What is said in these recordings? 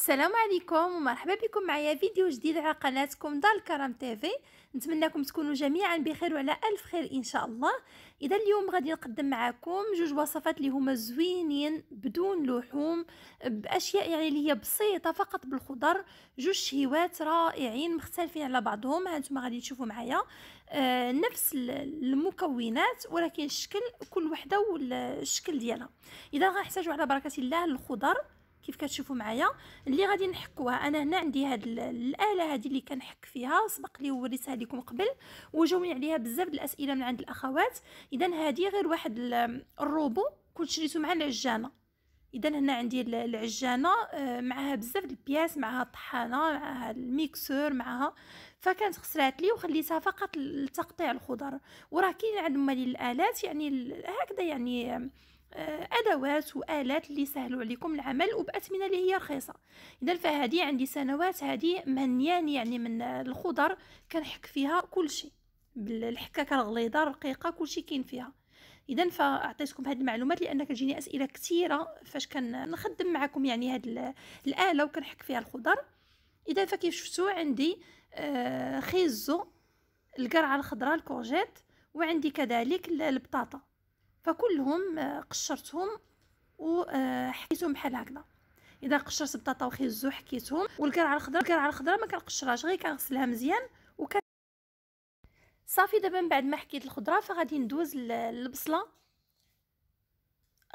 السلام عليكم ومرحبا بكم معايا فيديو جديد على قناتكم دار الكرم تيفي نتمنىكم تكونوا جميعا بخير وعلى الف خير ان شاء الله اذا اليوم غادي نقدم معكم جوج وصفات اللي هما زوينين بدون لحوم باشياء يعني اللي هي بسيطه فقط بالخضر جوج شهيوات رائعين مختلفين على بعضهم هانتوما غادي تشوفوا معايا آه نفس المكونات ولكن الشكل كل وحده والشكل ديالها اذا غنحتاجوا على بركه الله الخضر كيف كتشوفوا معايا اللي غادي نحكوها انا هنا عندي هاد الاله هذه اللي كنحك فيها سبق لي وريتها لكم قبل وجاوني عليها بزاف الاسئله من عند الاخوات اذا هذه غير واحد الروبو كنت شريته مع العجانه اذا هنا عندي العجانه آه، معها بزاف البياس معها الطحانه معها الميكسور معها فكانت خسرات لي وخليتها فقط لتقطيع الخضر وراه كاين عند مالي الالات يعني هكذا يعني آه، ادوات والات اللي سهلوا عليكم العمل وباثمنه اللي هي رخيصه اذا فهذه عندي سنوات هذه منيان يعني من الخضر كنحك فيها كل شيء بالحكاكه الغليظه الرقيقه كل شيء كاين فيها اذا فاعطيتكم هذه المعلومات لان كتجيني اسئله كثيره فاش كنخدم معكم يعني هذه الاله وكنحك فيها الخضر اذا فكيف شفتوا عندي آه، خيزو القرعه الخضراء الكورجيت وعندي كذلك البطاطا فكلهم آه، قشرتهم وحكيتهم آه، بحال هكذا اذا قشرت بطاطا وخيزو حكيتهم والكرعه الخضراء الكرعه الخضراء ما كنقشرهاش غير كنغسلها مزيان وكان صافي دابا من بعد ما حكيت الخضره فغادي ندوز للبصله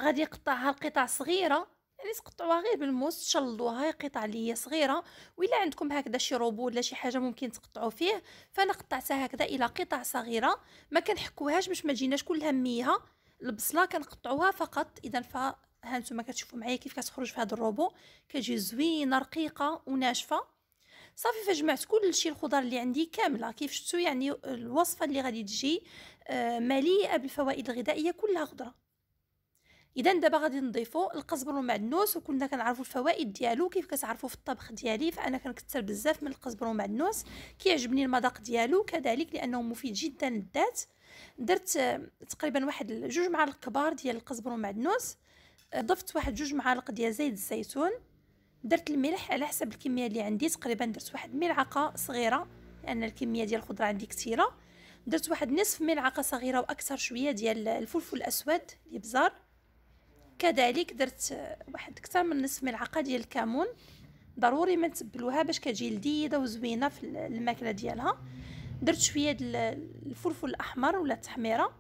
غادي نقطعها لقطع صغيره يعني تقطعوها غير بالموس تشلضوها قطع اللي هي صغيره وإلا عندكم هكذا شي روبو ولا شي حاجه ممكن تقطعوا فيه فانا قطعتها هكذا الى قطع صغيره ما كنحكوهاش باش ما تجيناش كلها ميها البصله كنقطعوها فقط اذا فها نتوما كتشوفوا معايا كيف كتخرج في هذا الروبو كتجي زوينه رقيقه وناشفه صافي فجمعت كل شيء الخضر اللي عندي كامله كيف شفتوا يعني الوصفه اللي غادي تجي آه، مليئه بالفوائد الغذائيه كلها خضره اذا دابا غادي نضيفوا القزبر والمعدنوس وكلنا كنعرفوا الفوائد ديالو كيف كتعرفوا في الطبخ ديالي فانا كنكثر بزاف من القزبر والمعدنوس كيعجبني المذاق ديالو كذلك لانه مفيد جدا للذات درت آه، تقريبا واحد جوج معالق كبار ديال القزبر والمعدنوس آه، ضفت واحد جوج معالق ديال زيت الزيتون درت الملح على حسب الكميه اللي عندي تقريبا درت واحد ملعقه صغيره لان الكميه ديال الخضره عندي كثيره درت واحد نصف ملعقه صغيره واكثر شويه ديال الفلفل الاسود الابزار كذلك درت آه، واحد اكثر من نصف ملعقه ديال الكمون ضروري ما تبلوها باش كتجي لذيذه وزوينه في الماكله ديالها درت شويه ديال الفلفل الاحمر ولا التحميره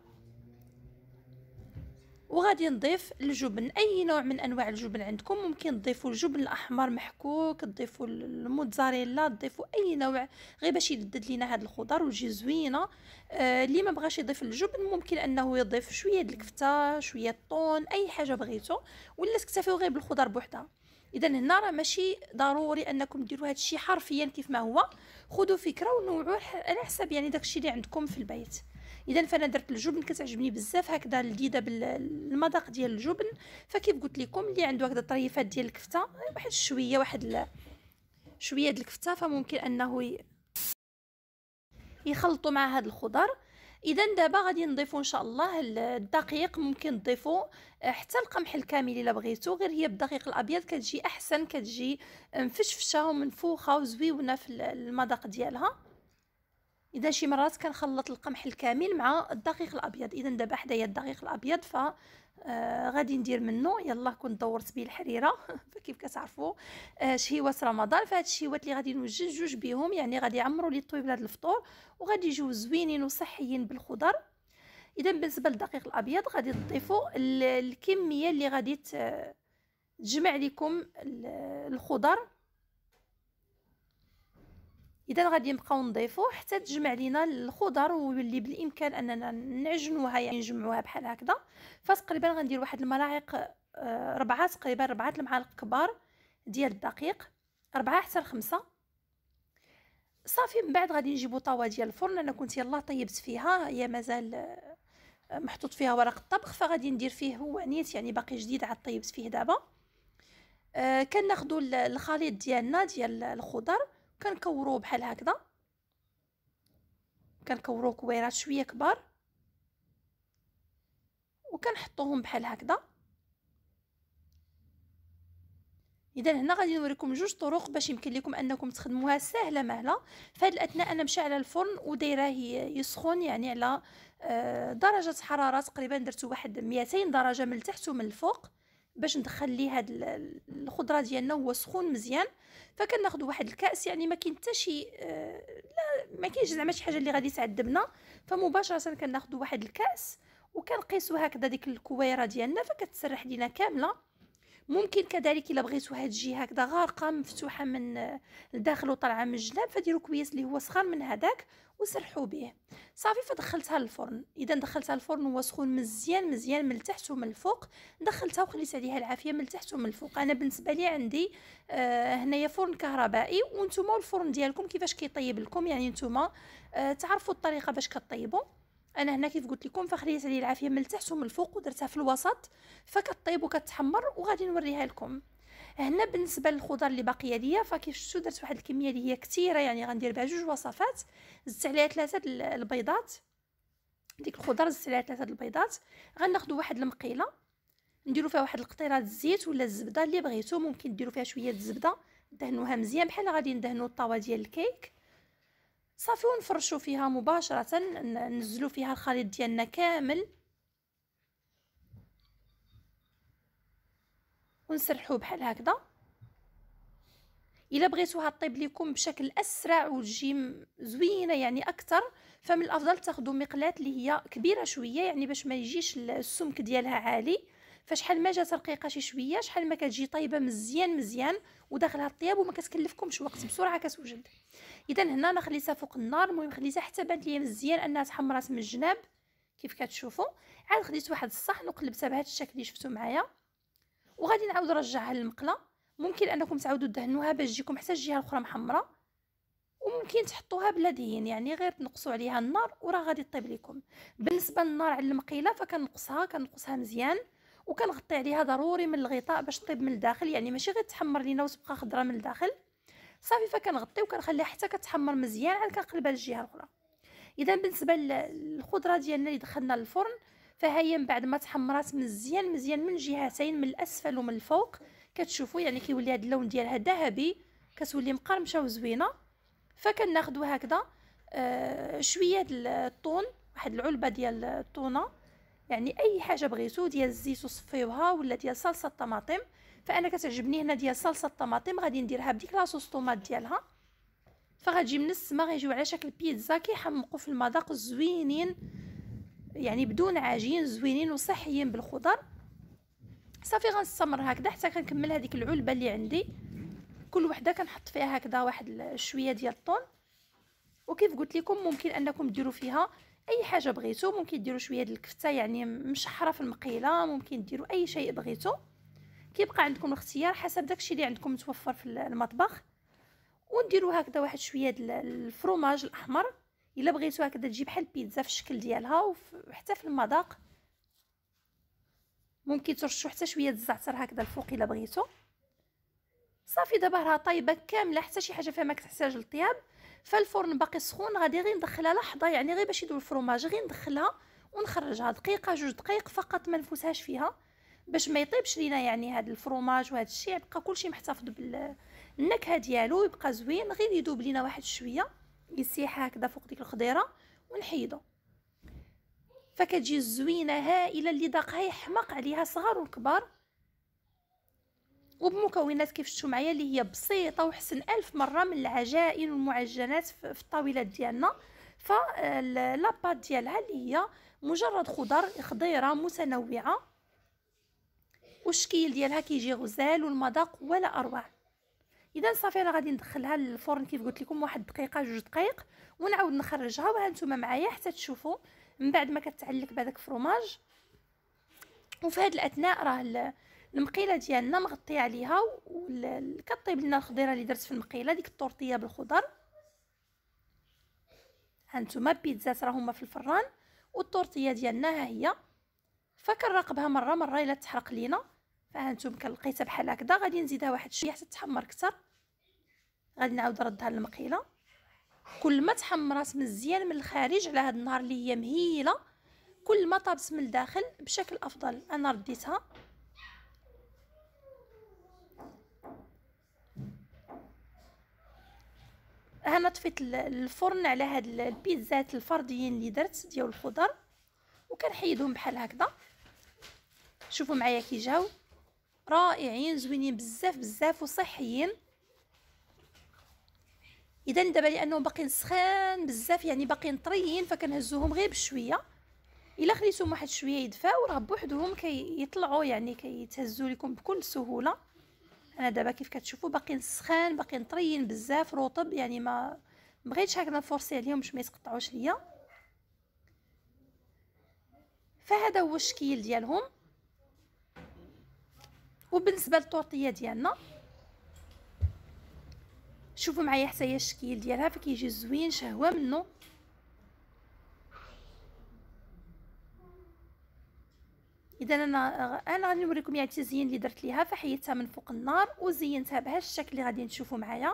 وغادي نضيف الجبن اي نوع من انواع الجبن عندكم ممكن تضيفوا الجبن الاحمر محكوك تضيفوا الموتزاريلا تضيفوا اي نوع غير باش يلذذ لينا هاد الخضر وتجي زوينه آه ما بغاش يضيف الجبن ممكن انه يضيف شويه ديال الكفته شويه الطون اي حاجه بغيتو ولا تكتفيو غير بالخضر بوحدها اذا هنا راه ماشي ضروري انكم ديروا هذا الشيء حرفيا كيف ما هو خذوا فكره ونوعوه على حسب يعني داك الشيء اللي عندكم في البيت اذا فانا درت الجبن كتعجبني بزاف هكذا لذيذه بالمذاق ديال الجبن فكيف قلت لكم اللي عنده هكذا طريفات ديال الكفته واحد شويه واحد شويه ديال الكفته فممكن انه يخلطوا مع هذا الخضر اذا دابا غادي نضيفو ان شاء الله الدقيق ممكن تضيفو آه، حتى القمح الكامل الا بغيتو غير هي بالدقيق الابيض كتجي احسن كتجي مفشفشه ومنفوخه وزويونه في المذاق ديالها اذا شي مرات كنخلط القمح الكامل مع الدقيق الابيض اذا دابا حدايا الدقيق الابيض ف آه غادي ندير منه يلا كنت دورت به الحريره فكيف كتعرفوا آه شهيوات رمضان فهاد الشهيوات اللي غادي نوجد جوج بهم يعني غادي يعمروا لي الطويب لهاد الفطور وغادي يجيو زوينين وصحيين بالخضر اذا بالنسبه للدقيق الابيض غادي تضيفوا الكميه اللي غادي تجمع لكم الخضر اذا غادي نبقاو نضيفو حتى تجمع لينا الخضر واللي بالامكان اننا نعجنوها يعني نجمعوها بحال هكذا فتقريبا غندير واحد الملاعق آه، ربعة تقريبا ربعة المعالق كبار ديال الدقيق ربعة حتى لخمسة صافي من بعد غادي نجيبو طاوه ديال الفرن انا كنت يلاه طيبت فيها هي مازال آه، محطوط فيها ورق الطبخ فغادي ندير فيه هو نيت يعني باقي جديد عاد طيبت فيه دابا آه الخليط ديالنا ديال الخضر كنكوروه بحال هكذا كنكوروه كويرات شويه كبار وكنحطوهم بحال هكذا اذا هنا غادي نوريكم جوج طرق باش يمكن لكم انكم تخدموها سهله مهله في هذه الاثناء انا مشى على الفرن ودايراه يسخن يعني على آه، درجه حراره تقريبا درت واحد 200 درجه من التحت ومن الفوق باش ندخل ليه هاد الخضره ديالنا هو سخون مزيان فكناخذ واحد الكاس يعني ما كاين حتى شي آه، لا ما كاينش زعما شي حاجه اللي غادي تعذبنا فمباشره كناخذ واحد الكاس وكنقيسو هكذا ديك الكويره ديالنا فكتسرح لينا كامله ممكن كذلك الا بغيتو هاد الجهه هكذا غارقه مفتوحه من الداخل وطالعه من الجناب فديروا كويس اللي هو صغار من هذاك وسرحوا به صافي فدخلتها للفرن اذا دخلتها الفرن هو سخون مزيان مزيان من التحت ومن الفوق دخلتها وخليت عليها العافيه من التحت ومن الفوق انا بالنسبه لي عندي آه هنايا فرن كهربائي وانتم الفرن ديالكم كيفاش كيطيب لكم يعني انتم آه تعرفوا الطريقه باش كطيبوا انا هنا كيف قلت لكم فخليت عليه العافيه من التحت ومن الفوق ودرتها في الوسط فكطيب وكتحمر وغادي نوريها لكم هنا بالنسبه للخضر اللي باقيه ليا فكيف شفتوا درت واحد الكميه اللي هي كثيره يعني غندير بها جوج وصفات زدت عليها ثلاثه البيضات ديك الخضر زدت عليها ثلاثه البيضات غناخذ واحد المقيله نديروا فيها واحد القطيره الزيت ولا الزبده اللي بغيتو ممكن ديروا فيها شويه الزبده دهنوها مزيان بحال غادي ندهنوا الطاوه ديال الكيك صافي ونفرشوا فيها مباشره ننزلوا فيها الخليط ديالنا كامل ونسرحوه بحال هكذا الا بغيتوها طيب لكم بشكل اسرع وتجي زوينه يعني اكثر فمن الافضل تاخذوا مقلاه اللي هي كبيره شويه يعني باش ما يجيش السمك ديالها عالي فشحال ما جات رقيقه شي شويه شحال ما كتجي طايبه مزيان مزيان وداخلها الطياب وما كتكلفكمش وقت بسرعه كتوجد اذا هنا انا خليتها فوق النار المهم خليتها حتى بانت ليا مزيان انها تحمرات من الجناب كيف كتشوفوا عاد خديت واحد الصحن وقلبتها بهذا الشكل اللي شفتوا معايا وغادي نعاود نرجعها للمقله ممكن انكم تعاودوا دهنوها باش تجيكم حتى الجهه الاخرى محمره وممكن تحطوها بلا دهين يعني غير تنقصوا عليها النار وراه غادي طيب لكم بالنسبه للنار على المقيله فكنقصها كنقصها مزيان وكنغطي عليها ضروري من الغطاء باش طيب من الداخل يعني ماشي غير تحمر لينا وتبقى خضره من الداخل صافي فكنغطي وكنخليها حتى كتحمر مزيان عاد كنقلبها للجهه الاخرى اذا بالنسبه للخضره ديالنا اللي دخلنا للفرن فهي من بعد ما تحمرات مزيان مزيان من جهتين من الاسفل ومن الفوق كتشوفوا يعني كيولي هذا اللون ديالها ذهبي كتولي مقرمشه وزوينه فكناخذوا هكذا آه شويه الطون واحد العلبه ديال الطونه يعني اي حاجه بغيتو ديال الزيت وصفيوها ولا ديال صلصه الطماطم فانا كتعجبني هنا ديال صلصه الطماطم غادي نديرها بديك لاصوص طوماط ديالها فغتجي من السما غيجيو على شكل بيتزا كيحمقوا في المذاق زوينين يعني بدون عجين زوينين وصحيين بالخضر صافي غنستمر هكذا حتى كنكمل هذيك العلبه اللي عندي كل وحده كنحط فيها هكذا واحد شويه ديال الطون وكيف قلت لكم ممكن انكم ديروا فيها اي حاجه بغيتو ممكن ديروا شويه ديال الكفته يعني مشحره في المقيله ممكن ديروا اي شيء بغيتو كيبقى عندكم الاختيار حسب داكشي اللي عندكم متوفر في المطبخ ونديروا هكذا واحد شويه ديال الفرماج الاحمر الا بغيتو هكذا تجي بحال البيتزا في الشكل ديالها وحتى في المذاق ممكن ترشوا حتى شويه الزعتر هكذا الفوق الا بغيتو صافي دابا راها طايبه كامله حتى شي حاجه فيها ما كتحتاج للطياب فالفرن باقي سخون غادي غير ندخلها لحظه يعني غير باش يدوب الفرماج غير ندخلها ونخرجها دقيقه جوج دقائق فقط ما نفوتهاش فيها باش ما يطيبش لينا يعني هذا الفروماج وهذا الشيء يبقى كلشي محتفظ بالنكهه ديالو يبقى زوين غير يذوب لينا واحد شويه يسيح هكذا فوق ديك الخضيره ونحيدو فكتجي زوينه هائله اللي ذاقها يحمق عليها صغار وكبار وبمكونات كيف شفتوا معايا اللي هي بسيطه وحسن الف مره من العجائن والمعجنات في الطاولات ديالنا فلاباط ديالها اللي هي مجرد خضر خضيره متنوعه والشكل ديالها كيجي غزال والمذاق ولا اروع اذا صافي انا غادي ندخلها للفرن كيف قلت لكم واحد دقيقه جوج دقائق ونعاود نخرجها وها نتوما معايا حتى تشوفوا من بعد ما كتعلق بهذاك فروماج وفي هذه الاثناء راه المقيله ديالنا مغطيه عليها وكطيب لنا الخضيره اللي درت في المقيله ديك التورتيه بالخضر هانتوما راه راهما في الفران والتورتيه ديالنا ها هي فكنراقبها مره مره الا تحرق لينا فهانتوم كنلقيتها بحال هكذا غادي نزيدها واحد شويه حتى تحمر كثر غادي نعاود نردها للمقيله كل ما تحمرات مزيان من الخارج على هاد النار اللي هي مهيله كل ما طابت من الداخل بشكل افضل انا رديتها هنا طفيت الفرن على هاد البيتزات الفرديين اللي درت ديال الخضر وكنحيدهم بحال هكذا شوفوا معايا كي جاو رائعين زوينين بزاف بزاف وصحيين اذا دابا لانهم باقيين سخان بزاف يعني باقيين طريين فكنهزوهم غير بشويه الا خليتهم واحد شويه يدفاو راه بوحدهم كيطلعوا كي يعني كيتهزوا لكم بكل سهوله انا دابا كيف كتشوفوا باقيين سخان باقيين طريين بزاف رطب يعني ما بغيتش هكذا نفورسي عليهم باش ما يتقطعوش ليا فهذا هو الشكل ديالهم وبالنسبه للطورطيه ديالنا شوفوا معايا حتى هي الشكل ديالها فكيجي زوين شهوه منه اذا انا انا غادي نوريكم يعني التزيين اللي درت ليها فحيدتها من فوق النار وزينتها بهذا الشكل اللي غادي تشوفوا معايا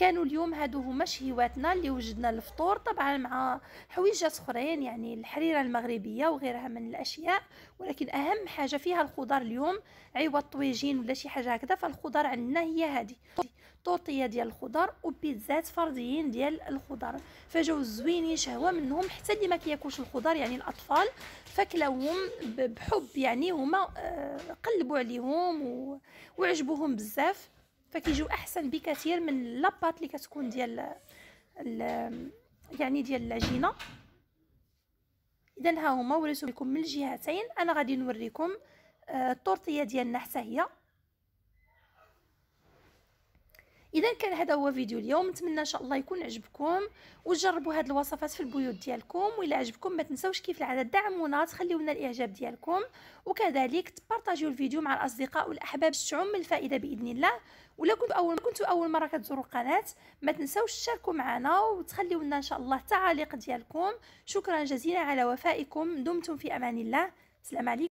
كانوا اليوم هادو هما شهيواتنا اللي وجدنا الفطور طبعا مع حويجات اخرين يعني الحريره المغربيه وغيرها من الاشياء ولكن اهم حاجه فيها الخضر اليوم عوض طويجين ولا شي حاجه هكذا فالخضر عندنا هي هذه طوطيه ديال الخضر وبيتزات فرديين ديال الخضر فجاو زوينين شهوه منهم حتى اللي ما كياكلوش الخضر يعني الاطفال فكلاوهم بحب يعني هما آه، قلبوا عليهم وعجبوهم بزاف فكيجيو احسن بكثير من لاباط اللي كتكون ديال يعني ديال العجينه اذا ها هما وريتو لكم من الجهتين انا غادي نوريكم آه، الطورطيه ديالنا حتى هي اذا كان هذا هو فيديو اليوم نتمنى ان شاء الله يكون عجبكم وجربوا هذه الوصفات في البيوت ديالكم والا عجبكم ما تنساوش كيف العاده دعمونا تخليونا الاعجاب ديالكم وكذلك تبارطاجيو الفيديو مع الاصدقاء والاحباب تعم الفائده باذن الله ولا كنت اول كنت اول مره كتزوروا القناه ما تنساوش تشاركوا معنا وتخليو لنا ان شاء الله التعاليق ديالكم شكرا جزيلا على وفائكم دمتم في امان الله سلام عليكم